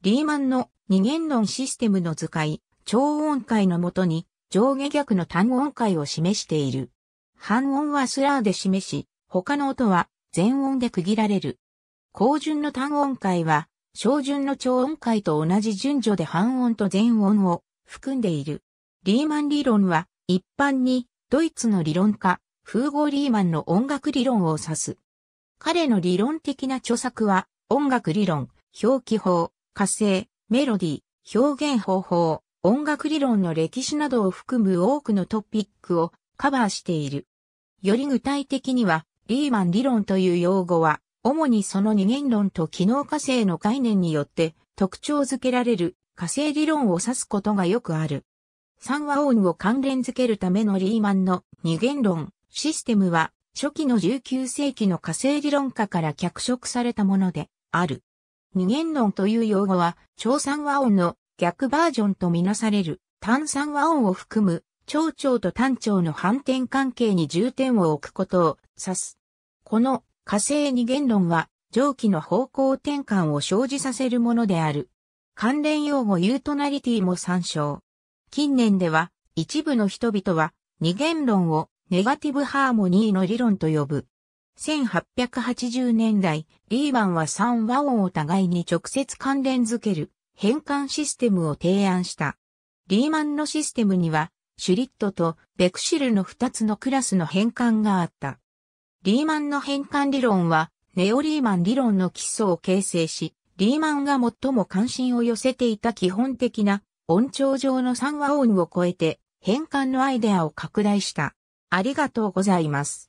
リーマンの二元論システムの図解、超音階のもとに上下逆の単音階を示している。半音はスラーで示し、他の音は全音で区切られる。高順の単音階は、小順の超音階と同じ順序で半音と全音を含んでいる。リーマン理論は、一般にドイツの理論家、フーゴー・リーマンの音楽理論を指す。彼の理論的な著作は、音楽理論、表記法、火星、メロディ、表現方法、音楽理論の歴史などを含む多くのトピックをカバーしている。より具体的には、リーマン理論という用語は、主にその二元論と機能火星の概念によって特徴づけられる火星理論を指すことがよくある。三和音を関連づけるためのリーマンの二元論システムは初期の19世紀の火星理論家から脚色されたものである。二元論という用語は、超三和音の逆バージョンとみなされる、単三和音を含む、長調と単調の反転関係に重点を置くことを指す。この火星二元論は、上記の方向転換を生じさせるものである。関連用語ユートナリティも参照。近年では、一部の人々は、二元論をネガティブハーモニーの理論と呼ぶ。1880年代、リーマンは3和音を互いに直接関連づける変換システムを提案した。リーマンのシステムには、シュリットとベクシルの2つのクラスの変換があった。リーマンの変換理論は、ネオリーマン理論の基礎を形成し、リーマンが最も関心を寄せていた基本的な音調上の3和音を超えて変換のアイデアを拡大した。ありがとうございます。